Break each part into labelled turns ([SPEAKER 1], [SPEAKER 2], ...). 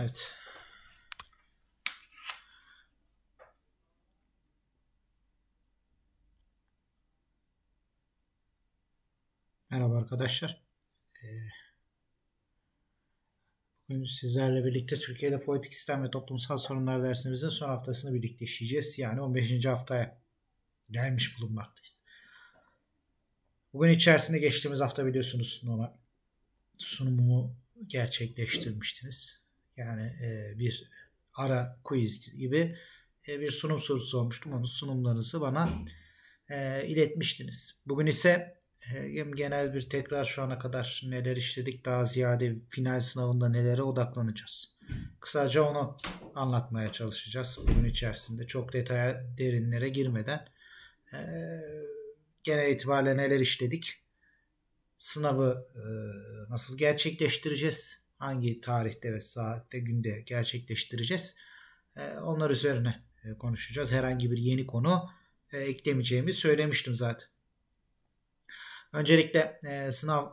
[SPEAKER 1] Evet. Merhaba arkadaşlar. Ee, bugün sizlerle birlikte Türkiye'de politik sistem ve toplumsal sorunlar dersimizin son haftasını birlikte işleyeceğiz. Yani 15. haftaya gelmiş bulunmaktayız. Bugün içerisinde geçtiğimiz hafta biliyorsunuz normal sunumumu gerçekleştirmiştiniz. Yani e, bir ara quiz gibi e, bir sunum sorusu olmuştum. Onun sunumlarınızı bana e, iletmiştiniz. Bugün ise e, hem genel bir tekrar şu ana kadar neler işledik daha ziyade final sınavında nelere odaklanacağız. Kısaca onu anlatmaya çalışacağız bugün içerisinde. Çok detaya derinlere girmeden e, genel itibariyle neler işledik, sınavı e, nasıl gerçekleştireceğiz, hangi tarihte ve saatte günde gerçekleştireceğiz? Ee, onlar üzerine e, konuşacağız. Herhangi bir yeni konu e, eklemeyeceğimi söylemiştim zaten. Öncelikle e, sınav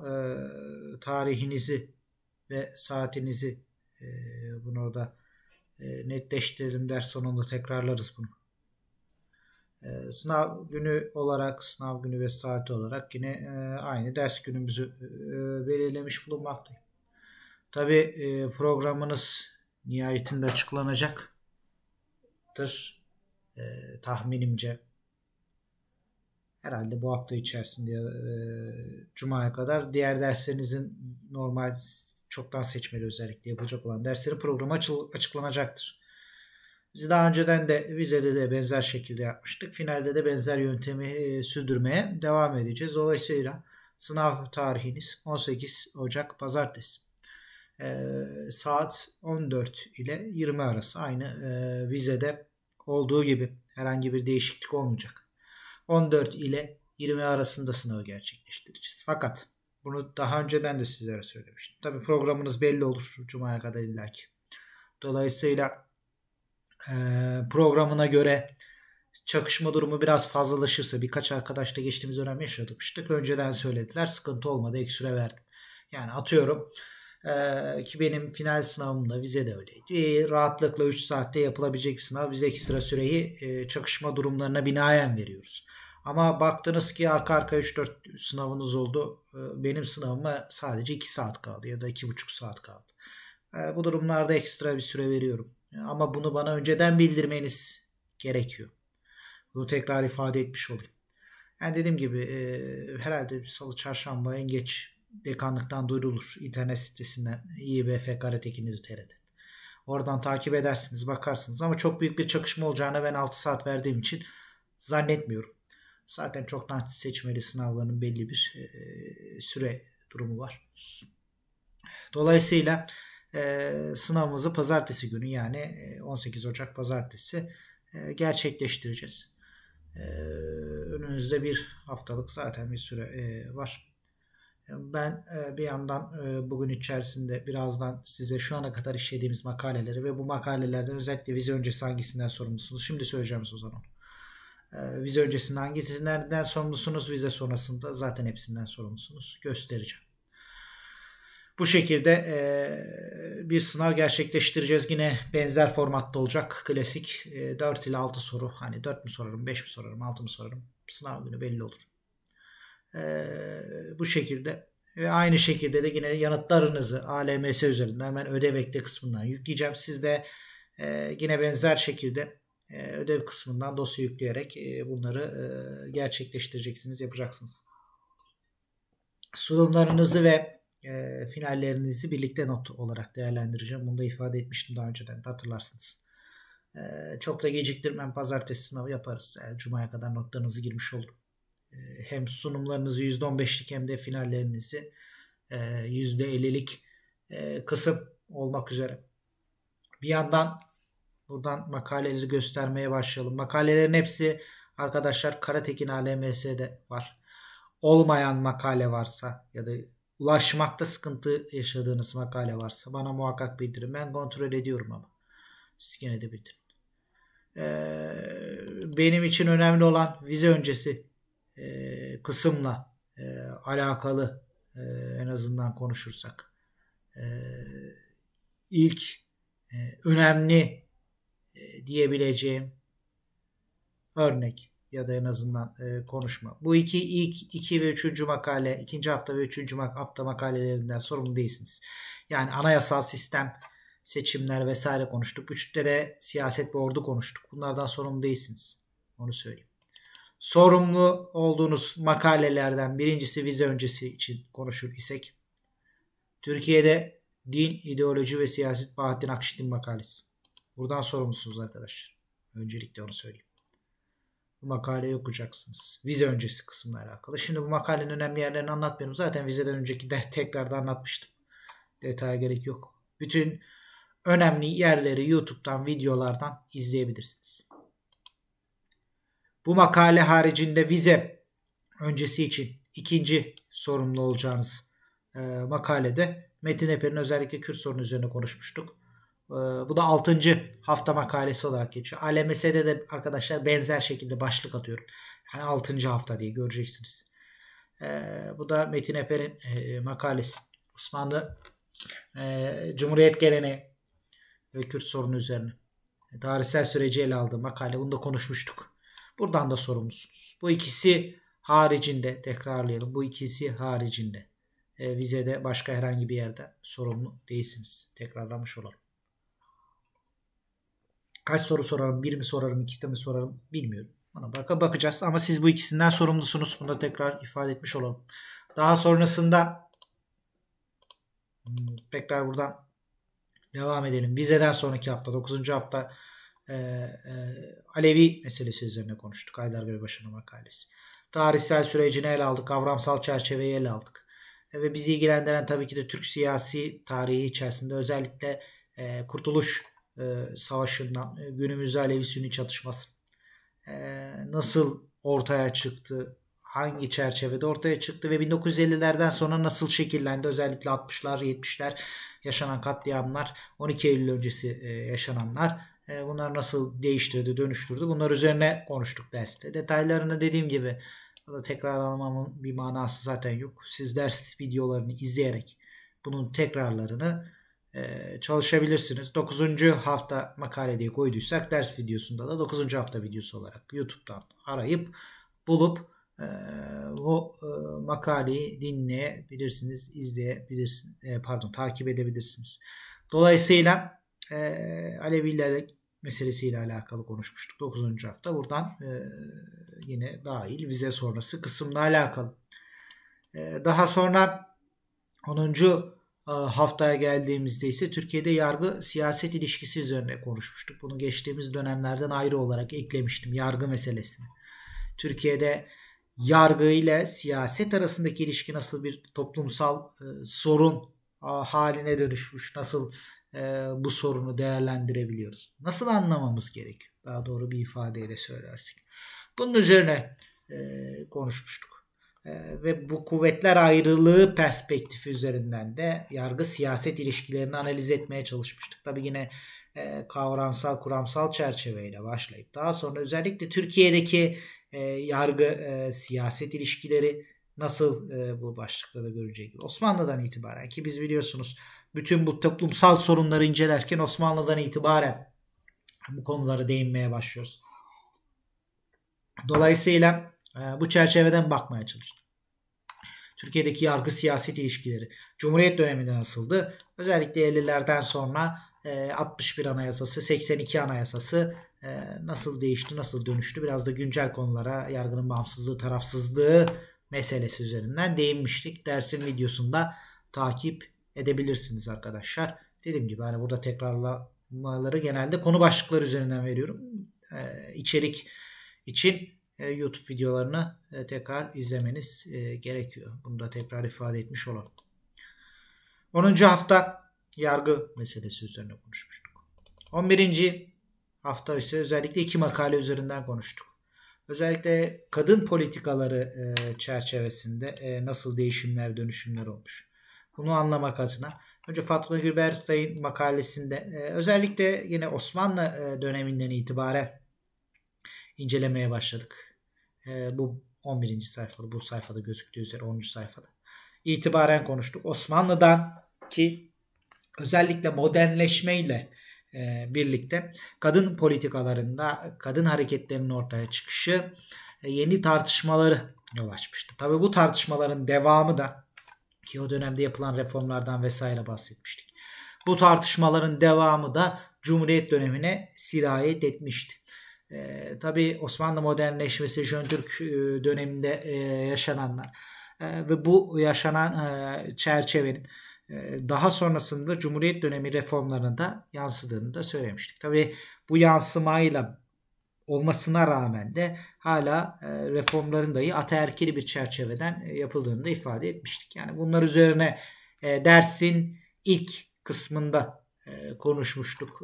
[SPEAKER 1] tarihinizi ve saatinizi bunu da netleştirelim. Ders sonunda tekrarlarız bunu. sınav günü olarak, sınav günü ve saati olarak yine aynı ders günümüzü belirlemiş bulunmaktayım. Tabi e, programınız nihayetinde açıklanacaktır e, tahminimce. Herhalde bu hafta içerisinde ya e, Cuma'ya kadar diğer derslerinizin normal çoktan seçmeli özellikle yapılacak olan derslerin programı açıl, açıklanacaktır. Biz daha önceden de vizede de benzer şekilde yapmıştık. Finalde de benzer yöntemi e, sürdürmeye devam edeceğiz. Dolayısıyla sınav tarihiniz 18 Ocak Pazartesi e, saat 14 ile 20 arası aynı e, vizede olduğu gibi herhangi bir değişiklik olmayacak. 14 ile 20 arasında sınavı gerçekleştireceğiz. Fakat bunu daha önceden de sizlere söylemiştim. Tabi programınız belli olur Cuma'ya kadar illaki. Dolayısıyla e, programına göre çakışma durumu biraz fazlalaşırsa birkaç arkadaşla geçtiğimiz dönem yaşadık. İşte önceden söylediler sıkıntı olmadı ek süre verdim. Yani atıyorum ee, ki benim final sınavımda vize de öyleydi. Ee, rahatlıkla 3 saatte yapılabilecek bir sınav. Biz ekstra süreyi e, çakışma durumlarına binaen veriyoruz. Ama baktınız ki arka arka 3-4 sınavınız oldu. Ee, benim sınavıma sadece 2 saat kaldı ya da 2,5 saat kaldı. Ee, bu durumlarda ekstra bir süre veriyorum. Ama bunu bana önceden bildirmeniz gerekiyor. Bunu tekrar ifade etmiş olayım. Yani dediğim gibi e, herhalde salı çarşamba en geç dekanlıktan duyurulur. internet sitesinden İBF Karatekin.tr'den. Oradan takip edersiniz, bakarsınız. Ama çok büyük bir çakışma olacağını ben 6 saat verdiğim için zannetmiyorum. Zaten çoktan seçmeli sınavların belli bir e, süre durumu var. Dolayısıyla e, sınavımızı pazartesi günü yani 18 e, Ocak pazartesi e, gerçekleştireceğiz. E, önümüzde bir haftalık zaten bir süre e, var. Ben e, bir yandan e, bugün içerisinde birazdan size şu ana kadar işlediğimiz makaleleri ve bu makalelerden özellikle vize öncesi hangisinden sorumlusunuz? Şimdi söyleyeceğim o zaman. E, vize öncesinde hangisinden sorumlusunuz? Vize sonrasında zaten hepsinden sorumlusunuz. Göstereceğim. Bu şekilde bir sınav gerçekleştireceğiz. Yine benzer formatta olacak. Klasik 4 ile 6 soru. Hani 4 mü sorarım, 5 mi sorarım, 6 mı sorarım? Sınav günü belli olur bu şekilde ve aynı şekilde de yine yanıtlarınızı ALMS üzerinden hemen ödev bekle kısmından yükleyeceğim. Siz de yine benzer şekilde ödev kısmından dosya yükleyerek bunları gerçekleştireceksiniz, yapacaksınız. Sunumlarınızı ve finallerinizi birlikte not olarak değerlendireceğim. Bunu da ifade etmiştim daha önceden de hatırlarsınız. çok da geciktirmem pazartesi sınavı yaparız. Yani Cuma'ya kadar notlarınızı girmiş olurum. Ee, hem sunumlarınızı %15'lik hem de finallerinizi %50'lik e, e, kısım olmak üzere. Bir yandan buradan makaleleri göstermeye başlayalım. Makalelerin hepsi arkadaşlar Karatekin ALMS'de var. Olmayan makale varsa ya da ulaşmakta sıkıntı yaşadığınız makale varsa bana muhakkak bildirin. Ben kontrol ediyorum ama siz gene de bildirin. Ee, benim için önemli olan vize öncesi e, kısımla e, alakalı e, en azından konuşursak e, ilk e, önemli e, diyebileceğim örnek ya da en azından e, konuşma. Bu iki ilk iki ve üçüncü makale, ikinci hafta ve üçüncü mak hafta makalelerinden sorumlu değilsiniz. Yani anayasal sistem, seçimler vesaire konuştuk. Üçte de siyaset ve ordu konuştuk. Bunlardan sorumlu değilsiniz. Onu söyleyeyim sorumlu olduğunuz makalelerden birincisi vize öncesi için konuşur isek. Türkiye'de din, ideoloji ve siyaset Bahattin Akşit'in makalesi. Buradan sorumlusunuz arkadaşlar. Öncelikle onu söyleyeyim. Bu makaleyi okuyacaksınız. Vize öncesi kısımla alakalı. Şimdi bu makalenin önemli yerlerini anlatmıyorum. Zaten vizeden önceki de tekrarda anlatmıştım. Detaya gerek yok. Bütün önemli yerleri YouTube'dan, videolardan izleyebilirsiniz. Bu makale haricinde vize öncesi için ikinci sorumlu olacağınız e, makalede Metin Eper'in özellikle Kürt sorunu üzerine konuşmuştuk. E, bu da 6. hafta makalesi olarak geçiyor. ALMS'de de arkadaşlar benzer şekilde başlık atıyorum. Yani 6. hafta diye göreceksiniz. E, bu da Metin Eper'in e, makalesi. Osmanlı e, Cumhuriyet geleneği ve Kürt sorunu üzerine. Tarihsel süreci ele aldığı makale. Bunu da konuşmuştuk. Buradan da sorumlusunuz. Bu ikisi haricinde tekrarlayalım. Bu ikisi haricinde e, vizede başka herhangi bir yerde sorumlu değilsiniz. Tekrarlamış olalım. Kaç soru sorarım? Bir mi sorarım? iki mi sorarım? Bilmiyorum. Bana baka bakacağız ama siz bu ikisinden sorumlusunuz. Bunu da tekrar ifade etmiş olalım. Daha sonrasında hmm, tekrar buradan devam edelim. Vizeden sonraki hafta 9. hafta e, e, Alevi meselesi üzerine konuştuk. Haydar Beybaşı'nın makalesi. Tarihsel sürecini ele aldık. Kavramsal çerçeveyi ele aldık. E, ve bizi ilgilendiren tabii ki de Türk siyasi tarihi içerisinde özellikle e, Kurtuluş e, Savaşı'ndan e, günümüzde Alevi-Sünni çatışması e, nasıl ortaya çıktı, hangi çerçevede ortaya çıktı ve 1950'lerden sonra nasıl şekillendi özellikle 60'lar 70'ler yaşanan katliamlar 12 Eylül öncesi e, yaşananlar e, bunlar nasıl değiştirdi, dönüştürdü. Bunlar üzerine konuştuk derste. Detaylarını dediğim gibi da tekrar almamın bir manası zaten yok. Siz ders videolarını izleyerek bunun tekrarlarını e, çalışabilirsiniz. 9. hafta makale diye koyduysak ders videosunda da 9. hafta videosu olarak YouTube'dan arayıp bulup e, o e, makaleyi dinleyebilirsiniz, izleyebilirsiniz, e, pardon takip edebilirsiniz. Dolayısıyla e, Alevilerle meselesiyle alakalı konuşmuştuk 9. hafta. Buradan e, yine dahil vize sonrası kısımla alakalı. E, daha sonra 10. E, haftaya geldiğimizde ise Türkiye'de yargı siyaset ilişkisi üzerine konuşmuştuk. Bunu geçtiğimiz dönemlerden ayrı olarak eklemiştim yargı meselesini. Türkiye'de yargı ile siyaset arasındaki ilişki nasıl bir toplumsal e, sorun haline dönüşmüş, nasıl e, bu sorunu değerlendirebiliyoruz. Nasıl anlamamız gerek? Daha doğru bir ifadeyle söylersek. Bunun üzerine e, konuşmuştuk. E, ve bu kuvvetler ayrılığı perspektifi üzerinden de yargı siyaset ilişkilerini analiz etmeye çalışmıştık. Tabi yine e, kavramsal kuramsal çerçeveyle başlayıp daha sonra özellikle Türkiye'deki e, yargı e, siyaset ilişkileri nasıl e, bu başlıkta da göreceği Osmanlı'dan itibaren ki biz biliyorsunuz bütün bu toplumsal sorunları incelerken Osmanlı'dan itibaren bu konulara değinmeye başlıyoruz. Dolayısıyla e, bu çerçeveden bakmaya çalıştım. Türkiye'deki yargı siyaset ilişkileri Cumhuriyet döneminde nasıldı? Özellikle 50'lerden sonra 61 e, Anayasası, 82 Anayasası e, nasıl değişti, nasıl dönüştü? Biraz da güncel konulara yargının bağımsızlığı, tarafsızlığı meselesi üzerinden değinmiştik. Dersin videosunda takip edebilirsiniz arkadaşlar. Dediğim gibi hani burada tekrarlamaları genelde konu başlıkları üzerinden veriyorum. Ee, içerik için e, YouTube videolarını e, tekrar izlemeniz e, gerekiyor. Bunu da tekrar ifade etmiş olalım. 10. hafta yargı meselesi üzerine konuşmuştuk. 11. hafta ise özellikle iki makale üzerinden konuştuk. Özellikle kadın politikaları çerçevesinde nasıl değişimler, dönüşümler olmuş. Bunu anlamak adına. Önce Fatma Gübertay'ın makalesinde e, özellikle yine Osmanlı e, döneminden itibaren incelemeye başladık. E, bu 11. sayfada bu sayfada gözüktüğü üzere 10. sayfada itibaren konuştuk. Osmanlı'dan ki özellikle modernleşmeyle e, birlikte kadın politikalarında kadın hareketlerinin ortaya çıkışı e, yeni tartışmaları yol açmıştı. Tabii bu tartışmaların devamı da ki o dönemde yapılan reformlardan vesaire bahsetmiştik. Bu tartışmaların devamı da Cumhuriyet dönemine sirayet etmişti. Ee, tabii Osmanlı modernleşmesi, Jöntürk e, döneminde e, yaşananlar e, ve bu yaşanan e, çerçevenin e, daha sonrasında Cumhuriyet dönemi da yansıdığını da söylemiştik. Tabii bu yansımayla olmasına rağmen de hala e, reformların dahi ataerkil bir çerçeveden e, yapıldığını da ifade etmiştik. Yani bunlar üzerine e, dersin ilk kısmında konuşmuştuk.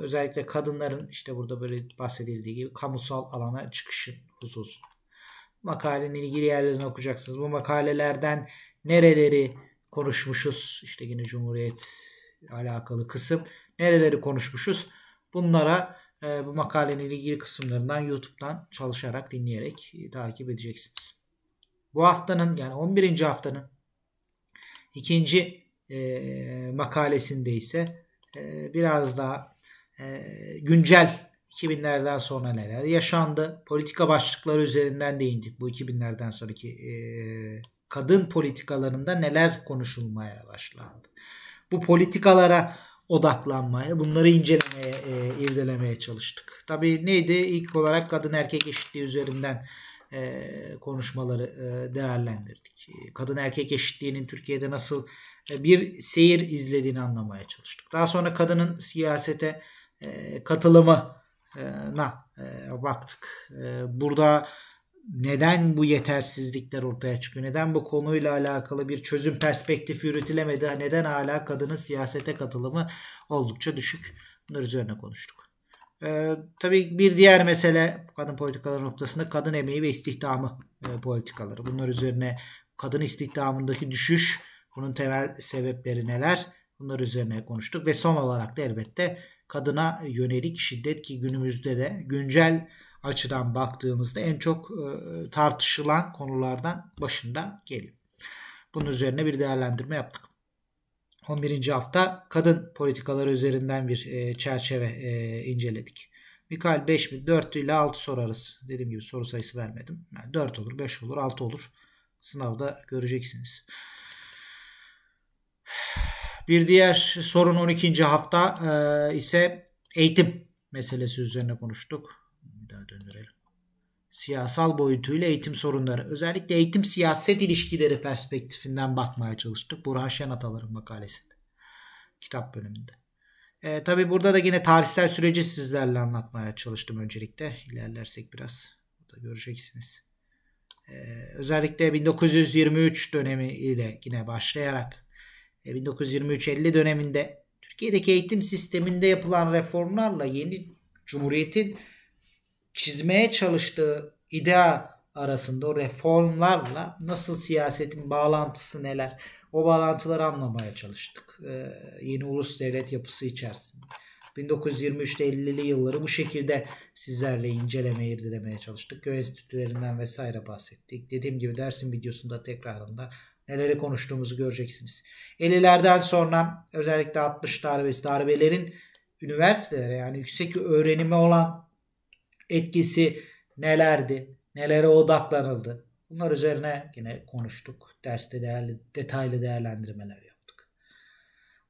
[SPEAKER 1] Özellikle kadınların işte burada böyle bahsedildiği gibi kamusal alana çıkışın hususu. Makalenin ilgili yerlerini okuyacaksınız. Bu makalelerden nereleri konuşmuşuz? İşte yine Cumhuriyet alakalı kısım. Nereleri konuşmuşuz? Bunlara ee, bu makalenin ilgili kısımlarından YouTube'dan çalışarak dinleyerek e, takip edeceksiniz. Bu haftanın yani 11. haftanın ikinci e, makalesinde ise e, biraz daha e, güncel 2000'lerden sonra neler yaşandı? Politika başlıkları üzerinden değindik bu 2000'lerden sonraki e, kadın politikalarında neler konuşulmaya başlandı? Bu politikalara odaklanmaya, bunları incelemeye, e, irdelemeye çalıştık. Tabii neydi? İlk olarak kadın erkek eşitliği üzerinden e, konuşmaları e, değerlendirdik. E, kadın erkek eşitliğinin Türkiye'de nasıl e, bir seyir izlediğini anlamaya çalıştık. Daha sonra kadının siyasete e, katılımına e, baktık. E, burada neden bu yetersizlikler ortaya çıkıyor? Neden bu konuyla alakalı bir çözüm perspektifi üretilemedi? Neden hala kadının siyasete katılımı oldukça düşük? Bunlar üzerine konuştuk. Ee, tabii bir diğer mesele kadın politikaları noktasında kadın emeği ve istihdamı e, politikaları. Bunlar üzerine kadın istihdamındaki düşüş, bunun temel sebepleri neler? Bunlar üzerine konuştuk ve son olarak da elbette kadına yönelik şiddet ki günümüzde de güncel açıdan baktığımızda en çok e, tartışılan konulardan başında geliyor. Bunun üzerine bir değerlendirme yaptık. 11. hafta kadın politikaları üzerinden bir e, çerçeve e, inceledik. Mikael 5 mi 4 ile 6 soru arası. Dediğim gibi soru sayısı vermedim. Yani 4 olur, 5 olur, 6 olur. Sınavda göreceksiniz. Bir diğer sorun 12. hafta ise eğitim meselesi üzerine konuştuk. Bir daha döndürelim. Siyasal boyutuyla eğitim sorunları. Özellikle eğitim siyaset ilişkileri perspektifinden bakmaya çalıştık. Burhan ataların makalesinde. Kitap bölümünde. E, tabii burada da yine tarihsel süreci sizlerle anlatmaya çalıştım öncelikte. İlerlersek biraz da göreceksiniz. E, özellikle 1923 dönemi ile yine başlayarak e, 1923-50 döneminde Türkiye'deki eğitim sisteminde yapılan reformlarla yeni Cumhuriyet'in çizmeye çalıştığı idea arasında o reformlarla nasıl siyasetin bağlantısı neler o bağlantıları anlamaya çalıştık. Ee, yeni ulus devlet yapısı içerisinde. 1923'te 50'li yılları bu şekilde sizlerle incelemeye, irdelemeye çalıştık. Köy enstitülerinden vesaire bahsettik. Dediğim gibi dersin videosunda tekrarında neleri konuştuğumuzu göreceksiniz. 50'lerden sonra özellikle 60 darbesi darbelerin üniversitelere yani yüksek öğrenime olan etkisi nelerdi? Nelere odaklanıldı? Bunlar üzerine yine konuştuk. Derste değerli, detaylı değerlendirmeler yaptık.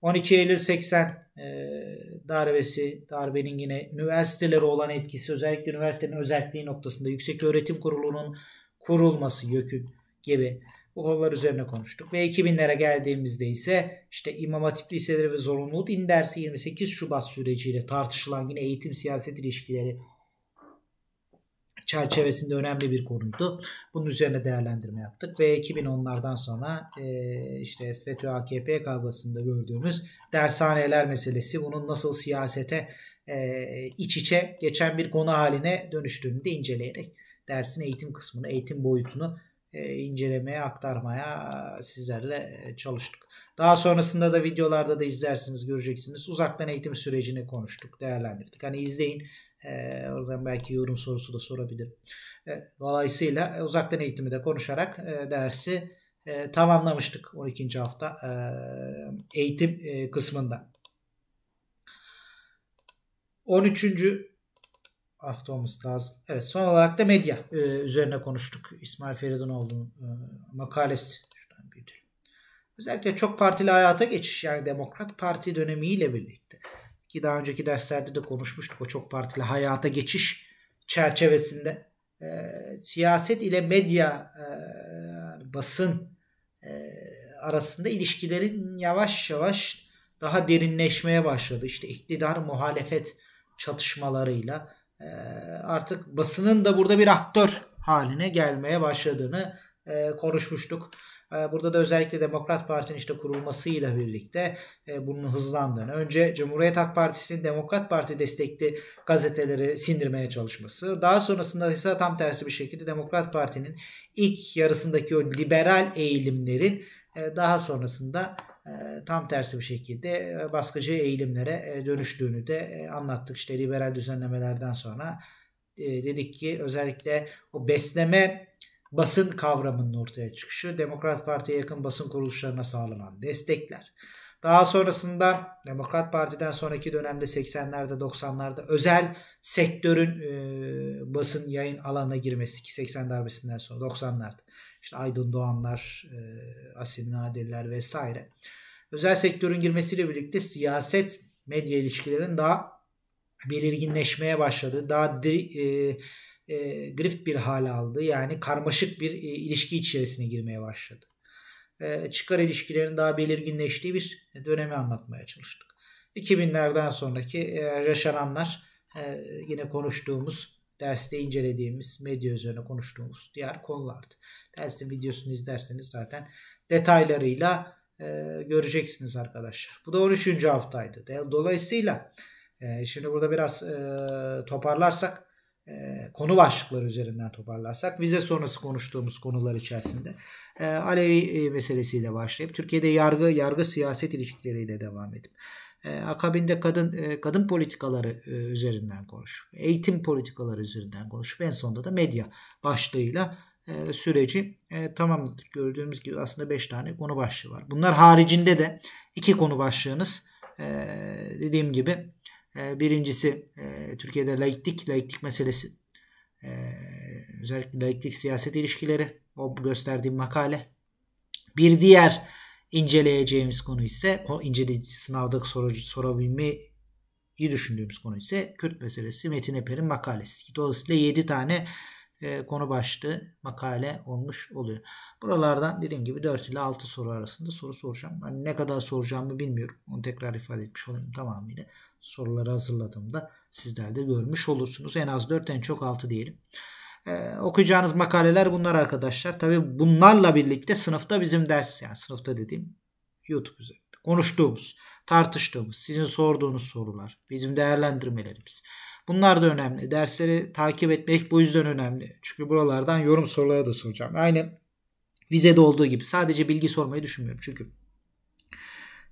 [SPEAKER 1] 12 Eylül 80 e, darbesi, darbenin yine üniversitelere olan etkisi, özellikle üniversitenin özelliği noktasında Yüksek Öğretim Kurulu'nun kurulması, YÖK'ün gibi bu konular üzerine konuştuk. Ve 2000'lere geldiğimizde ise işte İmam Hatip Liseleri ve Zorunlu Din Dersi 28 Şubat süreciyle tartışılan yine eğitim siyaset ilişkileri çerçevesinde önemli bir konuydu. Bunun üzerine değerlendirme yaptık ve 2010'lardan sonra e, işte FETÖ AKP kavgasında gördüğümüz dershaneler meselesi bunun nasıl siyasete e, iç içe geçen bir konu haline dönüştüğünü de inceleyerek dersin eğitim kısmını, eğitim boyutunu e, incelemeye, aktarmaya sizlerle e, çalıştık. Daha sonrasında da videolarda da izlersiniz, göreceksiniz. Uzaktan eğitim sürecini konuştuk, değerlendirdik. Hani izleyin oradan belki yorum sorusu da sorabilirim. dolayısıyla uzaktan eğitimi de konuşarak dersi tamamlamıştık 12. hafta eğitim kısmında. 13. hafta olması lazım. Evet son olarak da medya üzerine konuştuk. İsmail Feridinoğlu'nun e, makalesi. Özellikle çok partili hayata geçiş yani Demokrat Parti dönemiyle birlikte ki daha önceki derslerde de konuşmuştuk o çok partili hayata geçiş çerçevesinde e, siyaset ile medya e, basın e, arasında ilişkilerin yavaş yavaş daha derinleşmeye başladı. İşte iktidar muhalefet çatışmalarıyla e, artık basının da burada bir aktör haline gelmeye başladığını e, konuşmuştuk. Ee, burada da özellikle Demokrat Parti'nin işte kurulmasıyla birlikte e, bunun hızlandığını, önce Cumhuriyet Halk Partisi'nin Demokrat Parti destekli gazeteleri sindirmeye çalışması, daha sonrasında ise tam tersi bir şekilde Demokrat Parti'nin ilk yarısındaki o liberal eğilimlerin e, daha sonrasında e, tam tersi bir şekilde baskıcı eğilimlere dönüştüğünü de anlattık. İşte liberal düzenlemelerden sonra dedik ki özellikle o besleme basın kavramının ortaya çıkışı Demokrat Parti'ye yakın basın kuruluşlarına sağlanan destekler. Daha sonrasında Demokrat Parti'den sonraki dönemde 80'lerde 90'larda özel sektörün e, basın yayın alanına girmesi ki 80 darbesinden sonra 90'larda işte Aydın Doğanlar, e, Asil Nadirler vesaire. Özel sektörün girmesiyle birlikte siyaset medya ilişkilerinin daha belirginleşmeye başladı. Daha di, e, e, grift bir hale aldı. Yani karmaşık bir e, ilişki içerisine girmeye başladı. E, çıkar ilişkilerin daha belirginleştiği bir dönemi anlatmaya çalıştık. 2000'lerden sonraki e, yaşananlar e, yine konuştuğumuz, derste incelediğimiz, medya üzerine konuştuğumuz diğer konulardı. Dersin videosunu izlerseniz zaten detaylarıyla e, göreceksiniz arkadaşlar. Bu da 13. haftaydı. Dolayısıyla e, şimdi burada biraz e, toparlarsak e, konu başlıkları üzerinden toparlarsak vize sonrası konuştuğumuz konular içerisinde e, Alevi e, meselesiyle başlayıp Türkiye'de yargı yargı siyaset ilişkileriyle devam edip e, akabinde kadın e, kadın politikaları e, üzerinden konuşup eğitim politikaları üzerinden konuşup en sonunda da medya başlığıyla e, süreci e, tamamladık. Gördüğümüz gibi aslında 5 tane konu başlığı var. Bunlar haricinde de iki konu başlığınız e, dediğim gibi ee, birincisi e, Türkiye'de laiklik, laiklik meselesi. Ee, özellikle laiklik siyaset ilişkileri. O gösterdiğim makale. Bir diğer inceleyeceğimiz konu ise inceleyici sınavda soru, sorabilmeyi düşündüğümüz konu ise Kürt meselesi Metin Eper'in makalesi. Dolayısıyla 7 tane e, konu başlığı makale olmuş oluyor. Buralardan dediğim gibi 4 ile 6 soru arasında soru soracağım. Ben ne kadar soracağımı bilmiyorum. Onu tekrar ifade etmiş olayım tamamıyla soruları hazırladığımda sizler de görmüş olursunuz. En az 4 en çok 6 diyelim. Ee, okuyacağınız makaleler bunlar arkadaşlar. Tabi bunlarla birlikte sınıfta bizim ders yani sınıfta dediğim YouTube üzerinde konuştuğumuz, tartıştığımız, sizin sorduğunuz sorular, bizim değerlendirmelerimiz. Bunlar da önemli. Dersleri takip etmek bu yüzden önemli. Çünkü buralardan yorum soruları da soracağım. Aynı vizede olduğu gibi sadece bilgi sormayı düşünmüyorum. Çünkü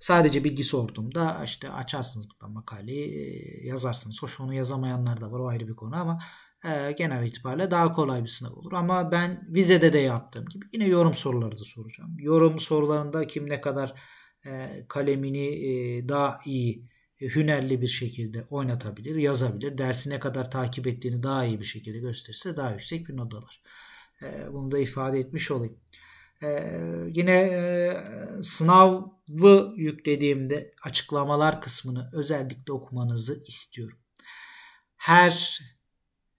[SPEAKER 1] Sadece bilgi sorduğumda işte açarsınız buradan makaleyi yazarsınız. Hoş onu yazamayanlar da var o ayrı bir konu ama e, genel itibariyle daha kolay bir sınav olur. Ama ben vizede de yaptığım gibi yine yorum soruları da soracağım. Yorum sorularında kim ne kadar e, kalemini e, daha iyi hünerli bir şekilde oynatabilir, yazabilir. Dersi ne kadar takip ettiğini daha iyi bir şekilde gösterirse daha yüksek bir not alır. Bunu da ifade etmiş olayım. Ee, yine e, sınavı yüklediğimde açıklamalar kısmını özellikle okumanızı istiyorum. Her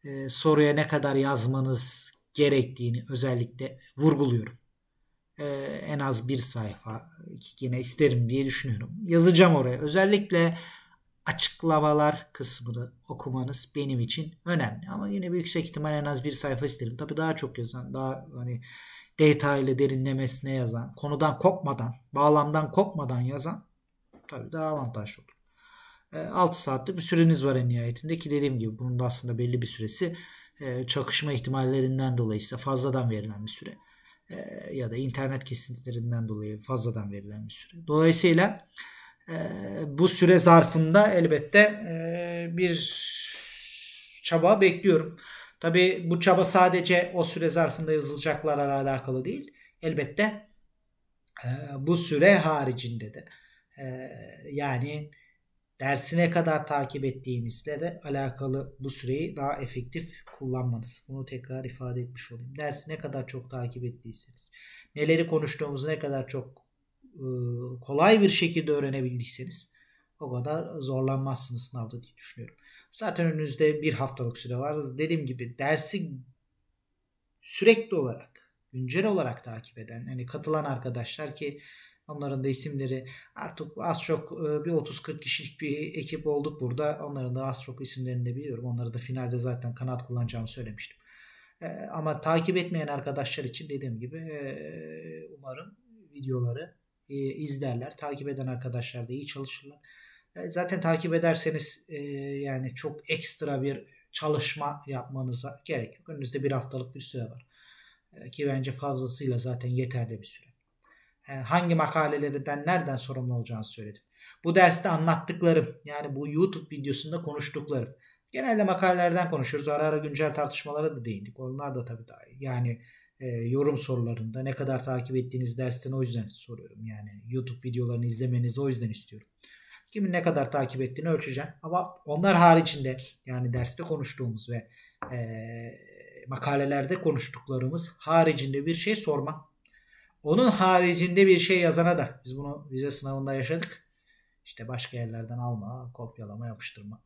[SPEAKER 1] e, soruya ne kadar yazmanız gerektiğini özellikle vurguluyorum. E, en az bir sayfa yine isterim diye düşünüyorum. Yazacağım oraya. Özellikle açıklamalar kısmını okumanız benim için önemli. Ama yine büyük ihtimal en az bir sayfa isterim. Tabii daha çok yazan, daha hani detaylı derinlemesine yazan, konudan kopmadan, bağlamdan kopmadan yazan tabii daha avantajlı olur. 6 e, saatlik bir süreniz var en nihayetinde ki dediğim gibi bunun da aslında belli bir süresi e, çakışma ihtimallerinden dolayı ise fazladan verilen bir süre e, ya da internet kesintilerinden dolayı fazladan verilen bir süre. Dolayısıyla bu süre zarfında elbette bir çaba bekliyorum. Tabi bu çaba sadece o süre zarfında yazılacaklarla alakalı değil. Elbette e, bu süre haricinde de e, yani dersine kadar takip ettiğinizle de alakalı bu süreyi daha efektif kullanmanız. Bunu tekrar ifade etmiş olayım. Dersi ne kadar çok takip ettiyseniz, neleri konuştuğumuzu ne kadar çok e, kolay bir şekilde öğrenebildiyseniz o kadar zorlanmazsınız sınavda diye düşünüyorum. Zaten önünüzde bir haftalık süre var. Dediğim gibi dersi sürekli olarak, güncel olarak takip eden, hani katılan arkadaşlar ki onların da isimleri artık az çok e, bir 30-40 kişilik bir ekip olduk burada. Onların da az çok isimlerini de biliyorum. Onları da finalde zaten kanat kullanacağımı söylemiştim. E, ama takip etmeyen arkadaşlar için dediğim gibi e, umarım videoları izlerler. Takip eden arkadaşlar da iyi çalışırlar. E, zaten takip ederseniz e, yani çok ekstra bir çalışma yapmanıza gerek yok. Önünüzde bir haftalık bir süre var. E, ki bence fazlasıyla zaten yeterli bir süre. E, hangi makalelerden nereden sorumlu olacağını söyledim. Bu derste anlattıklarım yani bu YouTube videosunda konuştuklarım. Genelde makalelerden konuşuyoruz. Ara ara güncel tartışmalara da değindik. Onlar da tabii daha iyi. Yani e, yorum sorularında ne kadar takip ettiğiniz dersten o yüzden soruyorum. Yani YouTube videolarını izlemenizi o yüzden istiyorum kimin ne kadar takip ettiğini ölçeceğim. Ama onlar haricinde yani derste konuştuğumuz ve e, makalelerde konuştuklarımız haricinde bir şey sorma. Onun haricinde bir şey yazana da biz bunu vize sınavında yaşadık. İşte başka yerlerden alma, kopyalama, yapıştırma.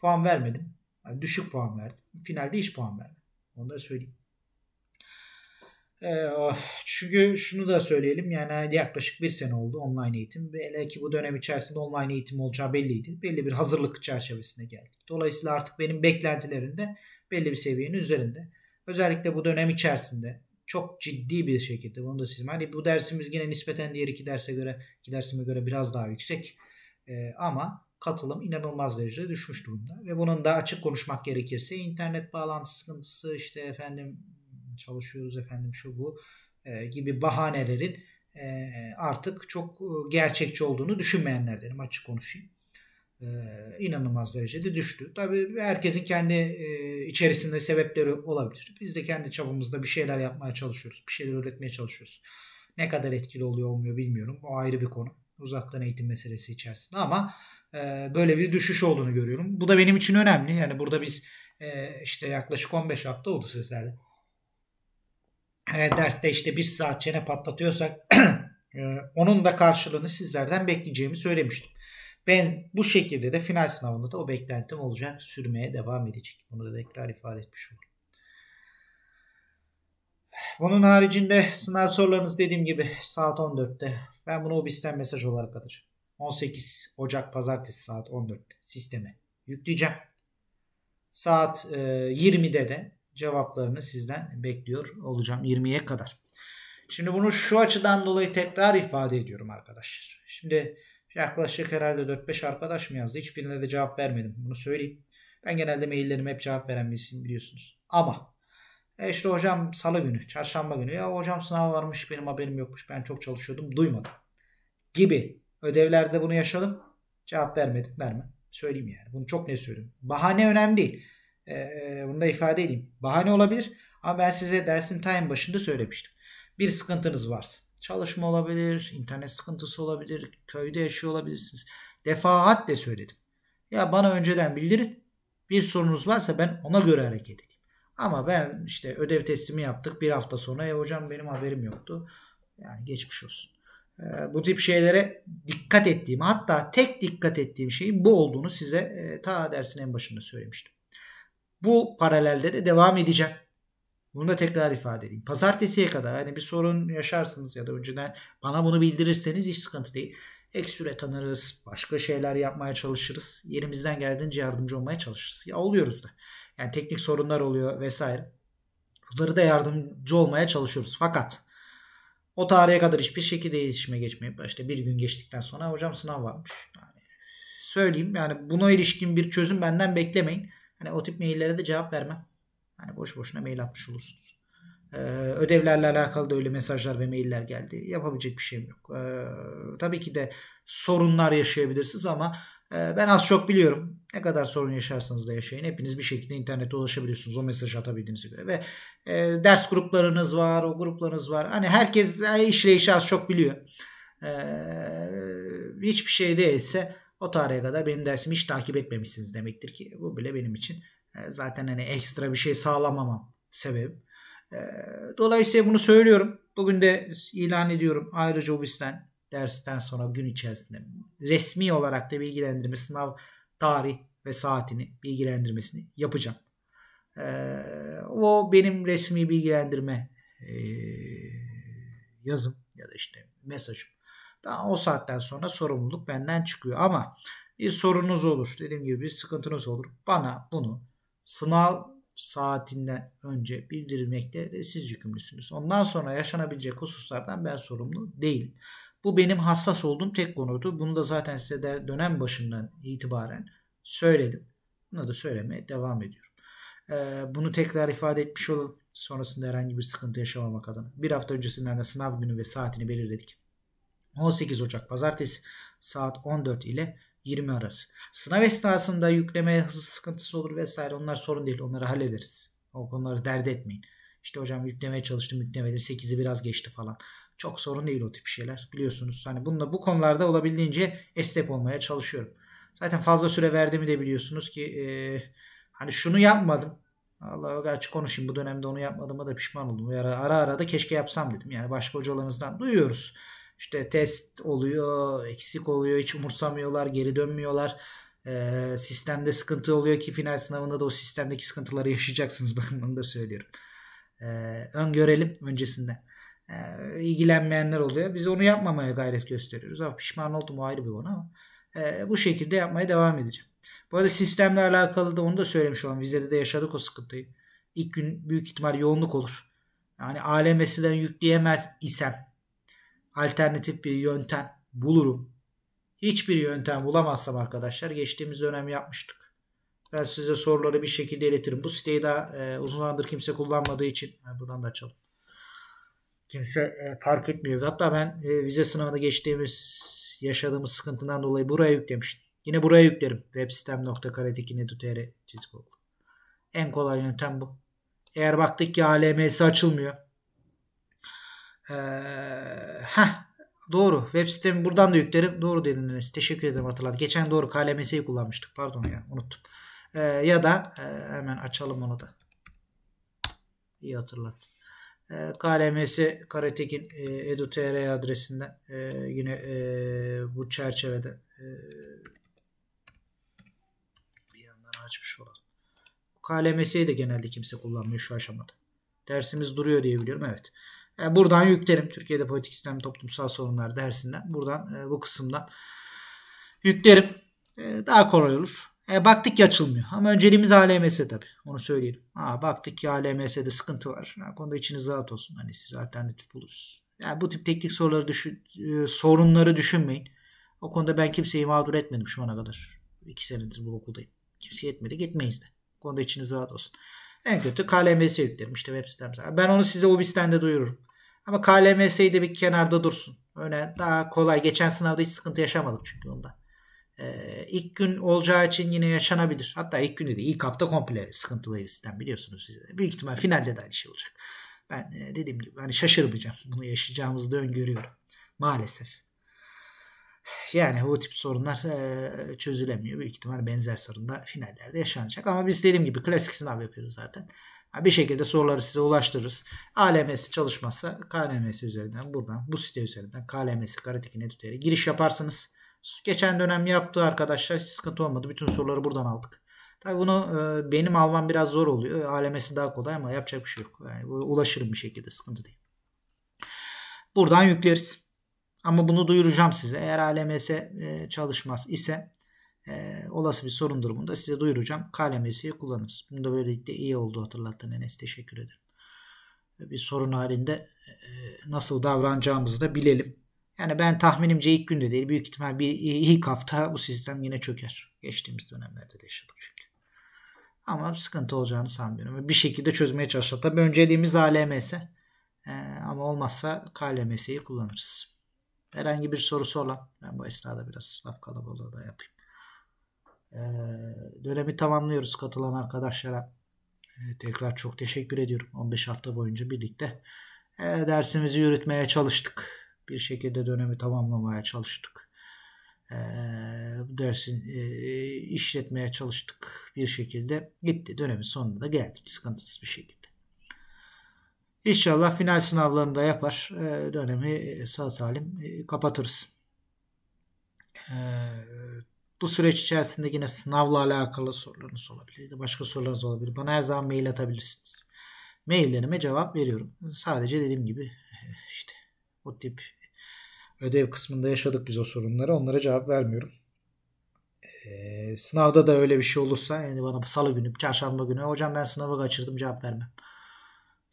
[SPEAKER 1] Puan vermedim. Yani düşük puan verdim. Finalde hiç puan verdim. Onu da söyleyeyim. Ee, ah, çünkü şunu da söyleyelim yani yaklaşık bir sene oldu online eğitim. Hele ki bu dönem içerisinde online eğitim olacağı belliydi. Belli bir hazırlık çerçevesine geldik. Dolayısıyla artık benim beklentilerimde belli bir seviyenin üzerinde. Özellikle bu dönem içerisinde çok ciddi bir şekilde bunu da sizin. Hani bu dersimiz yine nispeten diğer iki derse göre iki dersime göre biraz daha yüksek. E, ama katılım inanılmaz derecede düşmüş durumda. Ve bunun da açık konuşmak gerekirse internet bağlantı sıkıntısı işte efendim çalışıyoruz efendim şu bu e, gibi bahanelerin e, artık çok e, gerçekçi olduğunu düşünmeyenlerdenim açık konuşayım. inanılmaz derecede düştü. Tabii herkesin kendi içerisinde sebepleri olabilir. Biz de kendi çapımızda bir şeyler yapmaya çalışıyoruz. Bir şeyler üretmeye çalışıyoruz. Ne kadar etkili oluyor olmuyor bilmiyorum. O ayrı bir konu. Uzaktan eğitim meselesi içerisinde ama böyle bir düşüş olduğunu görüyorum. Bu da benim için önemli. Yani burada biz işte yaklaşık 15 hafta oldu sizlerle derste işte bir saat çene patlatıyorsak e, onun da karşılığını sizlerden bekleyeceğimi söylemiştim. Ben bu şekilde de final sınavında da o beklentim olacak. Sürmeye devam edecek. Bunu da tekrar ifade etmiş oldum. Bunun haricinde sınav sorularınız dediğim gibi saat 14'te. Ben bunu OBİS'ten mesaj olarak atacağım. 18 Ocak Pazartesi saat 14'te sisteme yükleyeceğim. Saat 20'de e, de cevaplarını sizden bekliyor olacağım 20'ye kadar. Şimdi bunu şu açıdan dolayı tekrar ifade ediyorum arkadaşlar. Şimdi yaklaşık herhalde 4-5 arkadaş mı yazdı? Hiçbirine de cevap vermedim. Bunu söyleyeyim. Ben genelde maillerime hep cevap veren birisiyim biliyorsunuz. Ama e işte hocam salı günü, çarşamba günü ya hocam sınav varmış benim haberim yokmuş ben çok çalışıyordum duymadım gibi ödevlerde bunu yaşadım. Cevap vermedim vermem. Söyleyeyim yani. Bunu çok ne söyleyeyim. Bahane önemli değil. Ee, bunu da ifade edeyim. Bahane olabilir ama ben size dersin time başında söylemiştim. Bir sıkıntınız varsa. Çalışma olabilir, internet sıkıntısı olabilir, köyde yaşıyor olabilirsiniz. Defaat de söyledim. Ya bana önceden bildirin. Bir sorunuz varsa ben ona göre hareket edeyim. Ama ben işte ödev teslimi yaptık bir hafta sonra. Ya e hocam benim haberim yoktu. Yani geçmiş olsun. Ee, bu tip şeylere dikkat ettiğim hatta tek dikkat ettiğim şeyin bu olduğunu size e, ta dersin en başında söylemiştim. Bu paralelde de devam edeceğim. Bunu da tekrar ifade edeyim. Pazartesiye kadar hani bir sorun yaşarsınız ya da önceden bana bunu bildirirseniz hiç sıkıntı değil. Ek süre tanırız. Başka şeyler yapmaya çalışırız. Yerimizden geldiğince yardımcı olmaya çalışırız. Ya oluyoruz da. Yani teknik sorunlar oluyor vesaire. Bunları da yardımcı olmaya çalışıyoruz. Fakat o tarihe kadar hiçbir şekilde iletişime geçmeyip işte bir gün geçtikten sonra hocam sınav varmış. Yani söyleyeyim yani buna ilişkin bir çözüm benden beklemeyin. Hani o tip maillere de cevap vermem. Hani boş boşuna mail atmış olursunuz. Ee, ödevlerle alakalı da öyle mesajlar ve mailler geldi. Yapabilecek bir şeyim yok. Ee, tabii ki de sorunlar yaşayabilirsiniz ama e, ben az çok biliyorum. Ne kadar sorun yaşarsanız da yaşayın. Hepiniz bir şekilde internete ulaşabiliyorsunuz. O mesajı atabildiğinize göre. Ve e, ders gruplarınız var. O gruplarınız var. Hani herkes e, işleyişi az çok biliyor. Ee, hiçbir şey değilse o tarihe kadar benim dersimi hiç takip etmemişsiniz demektir ki bu bile benim için e, zaten hani ekstra bir şey sağlamamam sebep. E, dolayısıyla bunu söylüyorum. Bugün de ilan ediyorum. Ayrıca OBİS'ten dersten sonra gün içerisinde resmi olarak da bilgilendirme sınav tarih ve saatini bilgilendirmesini yapacağım. E, o benim resmi bilgilendirme yazım ya da işte mesajım daha o saatten sonra sorumluluk benden çıkıyor. Ama bir sorunuz olur. Dediğim gibi bir sıkıntınız olur. Bana bunu sınav saatinden önce bildirmekte de siz yükümlüsünüz. Ondan sonra yaşanabilecek hususlardan ben sorumlu değil. Bu benim hassas olduğum tek konuydu. Bunu da zaten size de dönem başından itibaren söyledim. Bunu da söylemeye devam ediyorum. Ee, bunu tekrar ifade etmiş olalım. Sonrasında herhangi bir sıkıntı yaşamamak adına. Bir hafta öncesinden de sınav günü ve saatini belirledik. 18 Ocak Pazartesi saat 14 ile 20 arası. Sınav esnasında yükleme hızı sıkıntısı olur vesaire onlar sorun değil onları hallederiz. O konuları dert etmeyin. İşte hocam yüklemeye çalıştım yüklemedim 8'i biraz geçti falan. Çok sorun değil o tip şeyler biliyorsunuz. Hani bununla bu konularda olabildiğince esnek olmaya çalışıyorum. Zaten fazla süre verdiğimi de biliyorsunuz ki e, hani şunu yapmadım. Allah açık konuşayım bu dönemde onu yapmadığıma da pişman oldum. Ara, ara ara da keşke yapsam dedim. Yani başka hocalarınızdan duyuyoruz. İşte test oluyor, eksik oluyor, hiç umursamıyorlar, geri dönmüyorlar. Ee, sistemde sıkıntı oluyor ki final sınavında da o sistemdeki sıkıntıları yaşayacaksınız. Bakın bunu da söylüyorum. Ee, öngörelim öncesinde. Ee, ilgilenmeyenler oluyor. Biz onu yapmamaya gayret gösteriyoruz. Ama pişman oldum o ayrı bir konu ama e, bu şekilde yapmaya devam edeceğim. Bu arada sistemle alakalı da onu da söylemiş olan vizede de yaşadık o sıkıntıyı. İlk gün büyük ihtimal yoğunluk olur. Yani ALM'sinden yükleyemez isem alternatif bir yöntem bulurum. Hiçbir yöntem bulamazsam arkadaşlar geçtiğimiz dönem yapmıştık. Ben size soruları bir şekilde iletirim. Bu siteyi daha e, uzun zamandır kimse kullanmadığı için yani buradan da açalım. Kimse e, fark etmiyor. Hatta ben e, vize sınavında geçtiğimiz yaşadığımız sıkıntından dolayı buraya yüklemiştim. Yine buraya yüklerim. webstem.karetekinedu.tr En kolay yöntem bu. Eğer baktık ki ALMS açılmıyor. Ee, ha, doğru. Web sitemi buradan da yüklerim. Doğru dediniz. Teşekkür ederim hatırlat. Geçen doğru KLMS'yi kullanmıştık. Pardon ya unuttum. Ee, ya da e, hemen açalım onu da. İyi hatırlattın. E, ee, KLMS Karatekin e, edu.tr adresinden e, yine e, bu çerçevede e, bir yandan açmış olalım. KLMS'yi de genelde kimse kullanmıyor şu aşamada. Dersimiz duruyor diye biliyorum. Evet. E, buradan yüklerim Türkiye'de politik sistem toplumsal sorunlar dersinden. Buradan e, bu kısımdan yüklerim. E, daha kolay olur. baktık ki açılmıyor. Ama önceliğimiz ALMS tabii. Onu söyleyelim. Aa, baktık ki ALMS'de sıkıntı var. Ha, konuda içiniz rahat olsun. Hani siz alternatif buluruz. Yani bu tip teknik soruları düşün, sorunları düşünmeyin. O konuda ben kimseyi mağdur etmedim şu ana kadar. İki senedir bu okuldayım. Kimseye etmedik etmeyiz de. konuda içiniz rahat olsun. En kötü KLMS yüklerim işte web sitemizden. Ben onu size Ubisten de duyururum. Ama KLMS'yi de bir kenarda dursun. Öyle daha kolay. Geçen sınavda hiç sıkıntı yaşamadık çünkü onda. Ee, ilk gün olacağı için yine yaşanabilir. Hatta ilk günü de ilk hafta komple sıkıntılıydı sistem biliyorsunuz siz de. Büyük ihtimal finalde de aynı şey olacak. Ben e, dediğim gibi hani şaşırmayacağım. Bunu yaşayacağımızı da öngörüyorum. Maalesef. Yani bu tip sorunlar çözülemiyor. Büyük ihtimal benzer sorun da finallerde yaşanacak. Ama biz dediğim gibi klasik sınav yapıyoruz zaten. Bir şekilde soruları size ulaştırırız. ALMS çalışmazsa KLMS üzerinden buradan bu site üzerinden KLMS Karatekin Edüter'e giriş yaparsınız. Geçen dönem yaptı arkadaşlar. sıkıntı olmadı. Bütün soruları buradan aldık. Tabii bunu benim almam biraz zor oluyor. ALMS daha kolay ama yapacak bir şey yok. Yani ulaşırım bir şekilde sıkıntı değil. Buradan yükleriz. Ama bunu duyuracağım size. Eğer ALMS e, çalışmaz ise e, olası bir sorun durumunda size duyuracağım. KLMS'yi kullanırız. Bunu da böylelikle iyi oldu hatırlattın Enes. Teşekkür ederim. E, bir sorun halinde e, nasıl davranacağımızı da bilelim. Yani ben tahminimce ilk günde değil. Büyük ihtimal bir ilk hafta bu sistem yine çöker. Geçtiğimiz dönemlerde de yaşadık çünkü. Ama sıkıntı olacağını sanmıyorum. Bir şekilde çözmeye çalışacağız. Tabii önceliğimiz ALMS. E, ama olmazsa KLMS'yi kullanırız. Herhangi bir sorusu olan ben bu esnada biraz laf kalabalığı da yapayım. Ee, dönemi tamamlıyoruz katılan arkadaşlara. Ee, tekrar çok teşekkür ediyorum. 15 hafta boyunca birlikte e, dersimizi yürütmeye çalıştık. Bir şekilde dönemi tamamlamaya çalıştık. E, dersin e, işletmeye çalıştık bir şekilde gitti. Dönemin sonunda da geldik sıkıntısız bir şekilde. İnşallah final sınavlarında yapar. Ee, dönemi e, sağ salim e, kapatırız. Ee, bu süreç içerisinde yine sınavla alakalı sorularınız olabilir. Başka sorularınız olabilir. Bana her zaman mail atabilirsiniz. Maillerime cevap veriyorum. Sadece dediğim gibi işte o tip ödev kısmında yaşadık biz o sorunları. Onlara cevap vermiyorum. Ee, sınavda da öyle bir şey olursa yani bana salı günü, çarşamba günü hocam ben sınavı kaçırdım cevap vermem.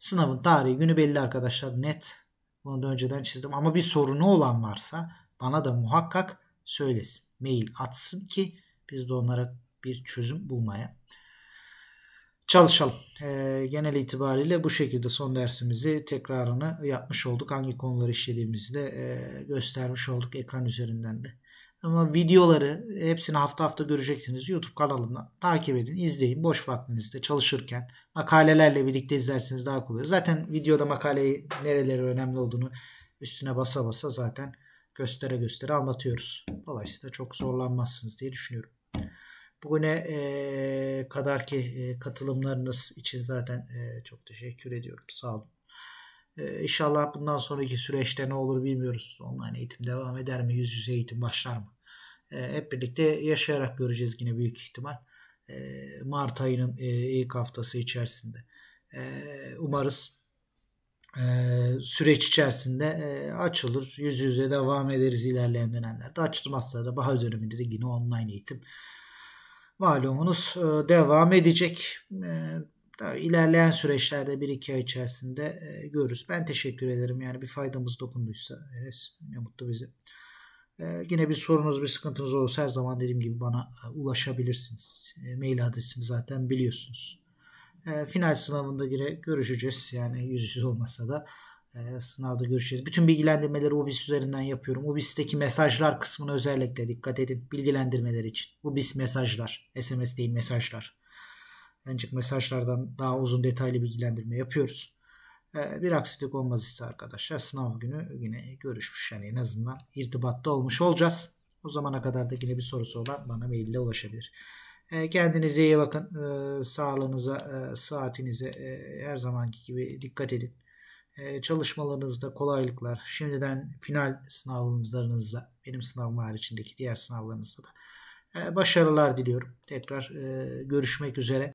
[SPEAKER 1] Sınavın tarihi günü belli arkadaşlar. Net. Bunu da önceden çizdim. Ama bir sorunu olan varsa bana da muhakkak söylesin. Mail atsın ki biz de onlara bir çözüm bulmaya çalışalım. Ee, genel itibariyle bu şekilde son dersimizi tekrarını yapmış olduk. Hangi konuları işlediğimizi de e, göstermiş olduk ekran üzerinden de. Ama videoları hepsini hafta hafta göreceksiniz. YouTube kanalımdan takip edin, izleyin. Boş vaktinizde çalışırken makalelerle birlikte izlersiniz daha kolay. Zaten videoda makaleyi nereleri önemli olduğunu üstüne basa basa zaten göstere göstere anlatıyoruz. Dolayısıyla çok zorlanmazsınız diye düşünüyorum. Bugüne e, kadarki e, katılımlarınız için zaten e, çok teşekkür ediyorum. Sağ olun. Ee, inşallah bundan sonraki süreçte ne olur bilmiyoruz. Online eğitim devam eder mi? Yüz yüze eğitim başlar mı? Ee, hep birlikte yaşayarak göreceğiz yine büyük ihtimal. Ee, Mart ayının e, ilk haftası içerisinde. umarız e, süreç içerisinde e, açılır. Yüz yüze devam ederiz ilerleyen dönemlerde. Açılmazsa da bahar döneminde de yine online eğitim malumunuz devam edecek daha ilerleyen süreçlerde bir iki ay içerisinde e, görürüz. Ben teşekkür ederim. Yani bir faydamız dokunduysa Enes ne mutlu bize. E, yine bir sorunuz bir sıkıntınız olursa her zaman dediğim gibi bana e, ulaşabilirsiniz. mail adresimi zaten biliyorsunuz. final sınavında yine görüşeceğiz. Yani yüz yüze olmasa da sınavda görüşeceğiz. Bütün bilgilendirmeleri UBIS üzerinden yapıyorum. UBIS'teki mesajlar kısmına özellikle dikkat edin. Bilgilendirmeler için. UBIS mesajlar. SMS değil mesajlar. Ancak mesajlardan daha uzun detaylı bilgilendirme yapıyoruz. Ee, bir aksilik olmaz ise arkadaşlar sınav günü yine görüşmüş. Yani en azından irtibatta olmuş olacağız. O zamana kadar da yine bir sorusu olan bana maille ulaşabilir. Ee, kendinize iyi bakın. Ee, sağlığınıza, e, saatinize e, her zamanki gibi dikkat edin. Çalışmalarınızda kolaylıklar. Şimdiden final sınavlarınızda, benim sınavım haricindeki diğer sınavlarınızda da e, başarılar diliyorum. Tekrar görüşmek üzere.